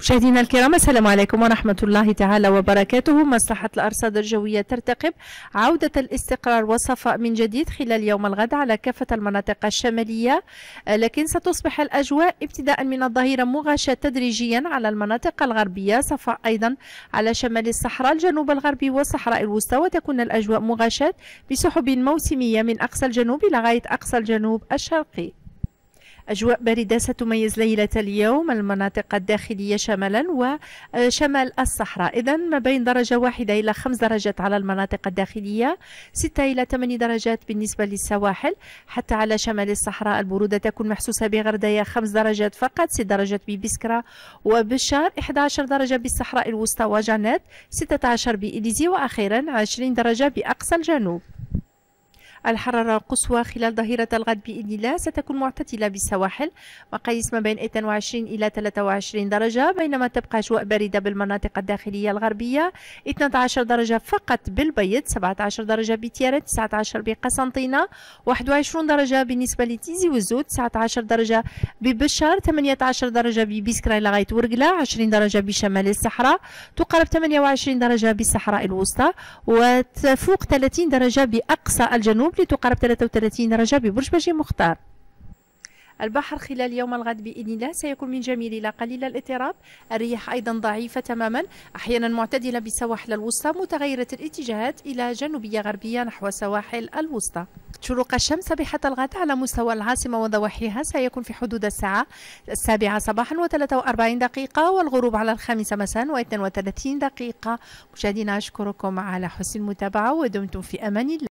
مشاهدينا الكرام السلام عليكم ورحمة الله تعالى وبركاته مصلحة الأرصاد الجوية ترتقب عودة الاستقرار والصفاء من جديد خلال يوم الغد على كافة المناطق الشمالية لكن ستصبح الأجواء ابتداء من الظهيرة مغاشة تدريجيا على المناطق الغربية صفاء أيضا على شمال الصحراء الجنوب الغربي والصحراء الوسطى وتكون الأجواء مغاشة بسحب موسمية من أقصى الجنوب لغاية أقصى الجنوب الشرقي أجواء باردة ستميز ليلة اليوم المناطق الداخلية شمالا وشمال آه، الصحراء إذا ما بين درجة واحدة إلى خمس درجات على المناطق الداخلية ستة إلى ثمانية درجات بالنسبة للسواحل حتى على شمال الصحراء البرودة تكون محسوسة بغردية خمس درجات فقط ست درجات ببسكرة وبشار 11 درجة بالصحراء الوسطى وجنات عشر بإليزي وأخيرا عشرين درجة بأقصى الجنوب الحرارة القصوى خلال ظهيرة الغد بإذن الله ستكون معتدلة بالسواحل مقاييس ما بين 22 إلى 23 درجة بينما تبقى أجواء باردة بالمناطق الداخلية الغربية 12 درجة فقط بالبيض 17 درجة بتيارة 19 بقسنطينة 21 درجة بالنسبة لتيزي وزو 19 درجة ببشار 18 درجة ببسكرة لغاية ورقلة 20 درجة بشمال الصحراء تقارب 28 درجة بالصحراء الوسطى وتفوق 30 درجة بأقصى الجنوب تمليت قرب 33 درجة ببرج باجي مختار البحر خلال يوم الغد بإذن الله سيكون من جميل إلى قليل الاضطراب الرياح أيضا ضعيفة تماما أحيانا معتدلة بسواحل الوسطى متغيرة الاتجاهات إلى جنوبية غربية نحو سواحل الوسطى شروق الشمس بحتى الغد على مستوى العاصمة وضواحيها سيكون في حدود الساعة السابعة صباحا و43 دقيقة والغروب على الخامسة مساء و32 دقيقة مشاهدينا أشكركم على حسن المتابعة ودمتم في أمان الله